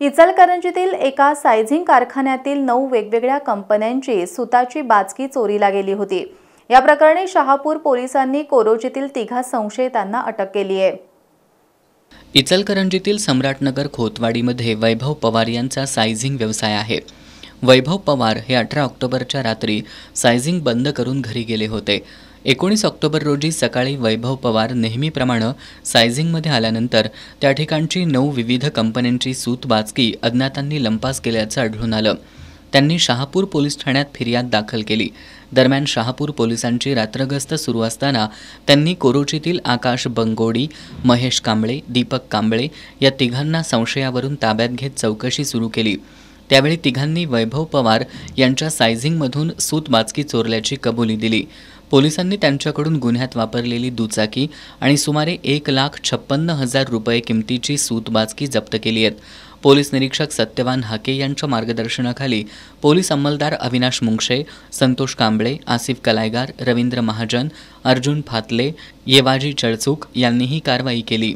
इचलकरंजीतील एका सायझिंग कारखान्यातील नऊ वेगवेगळ्या कंपन्यांची सुताची बाचकी चोरीला गेली होती या प्रकरणी शहापूर पोलिसांनी कोरोजीतील तिघा संशयितांना अटक केली आहे इचलकरंजीतील सम्राटनगर खोतवाडीमध्ये वैभव पवार यांचा सायझिंग व्यवसाय आहे वैभव पवार हे अठरा ऑक्टोबरच्या रात्री सायझिंग बंद करून घरी गेले होते एकोणीस ऑक्टोबर रोजी सकाळी वैभव पवार नेहमीप्रमाणे सायझिंगमध्ये आल्यानंतर त्या ठिकाणची नऊ विविध कंपन्यांची सूतबाचकी अज्ञातांनी लंपास केल्याचं आढळून आलं त्यांनी शहापूर पोलीस ठाण्यात फिर्याद दाखल केली दरम्यान शहापूर पोलिसांची रात्रगस्त सुरू असताना त्यांनी कोरोचीतील आकाश बंगोडी महेश कांबळे दीपक कांबळे या तिघांना संशयावरून ताब्यात घेत चौकशी सुरू केली त्यावेळी तिघांनी वैभव पवार यांच्या सायझिंगमधून सूतबाचकी चोरल्याची कबुली दिली पोलिसांनी त्यांच्याकडून गुन्ह्यात वापरलेली दुचाकी आणि सुमारे एक लाख छप्पन्न हजार रुपये किमतीची सूतबाचकी जप्त केली आहेत पोलीस निरीक्षक सत्यवान हाके यांच्या मार्गदर्शनाखाली पोलीस अंमलदार अविनाश मुंगशे संतोष कांबळे आसिफ कलायगार रवींद्र महाजन अर्जुन फातले येवाजी चळचूक यांनी ही कारवाई केली